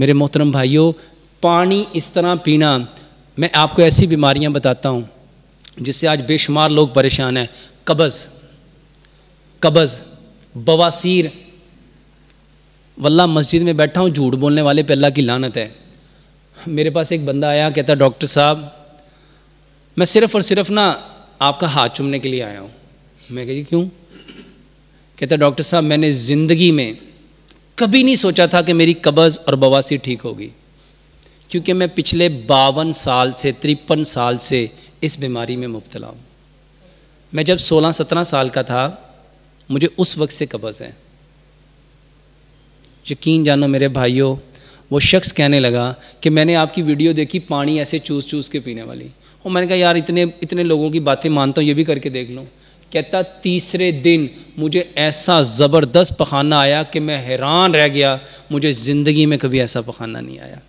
मेरे मोहतरम भाइयों पानी इस तरह पीना मैं आपको ऐसी बीमारियां बताता हूँ जिससे आज बेशुमार लोग परेशान हैं कबज़ कबज़ बवासीर वल्ला मस्जिद में बैठा हूँ झूठ बोलने वाले पे अल्लाह की लानत है मेरे पास एक बंदा आया कहता डॉक्टर साहब मैं सिर्फ़ और सिर्फ ना आपका हाथ चूमने के लिए आया हूँ मैं कह क्यों कहता डॉक्टर साहब मैंने ज़िंदगी में कभी नहीं सोचा था कि मेरी कब्ज़ और बवासीर ठीक होगी क्योंकि मैं पिछले बावन साल से तिरपन साल से इस बीमारी में मुबतला हूँ मैं जब 16-17 साल का था मुझे उस वक्त से कब्ज़ है यकीन जानो मेरे भाइयों वो शख्स कहने लगा कि मैंने आपकी वीडियो देखी पानी ऐसे चूस चूस के पीने वाली और मैंने कहा यार इतने इतने लोगों की बातें मानता हूँ ये भी करके देख लूँ कहता तीसरे दिन मुझे ऐसा ज़बरदस्त पखाना आया कि मैं हैरान रह गया मुझे ज़िंदगी में कभी ऐसा पखाना नहीं आया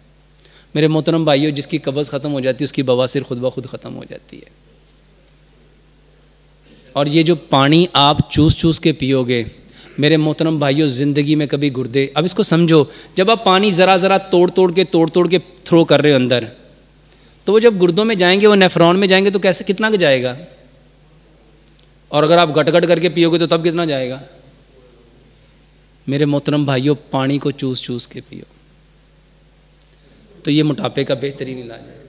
मेरे मोहतरम भाइयों जिसकी कब्ज़ ख़त्म हो जाती है उसकी बवासिर खुद ब खुद ख़त्म हो जाती है और ये जो पानी आप चूस चूस के पियोगे मेरे मोहतरम भाइयों ज़िंदगी में कभी गुर्दे अब इसको समझो जब आप पानी ज़रा ज़रा तोड़ तोड़ के तोड़ तोड़ के थ्रो कर रहे हो अंदर तो वो जब गुर्दों में जाएंगे वो नेफ्रॉन में जाएंगे तो कैसे कितना जाएगा और अगर आप गट करके पियोगे तो तब कितना जाएगा मेरे मोहतरम भाइयों पानी को चूस चूस के पियो तो ये मोटापे का बेहतरीन इलाज है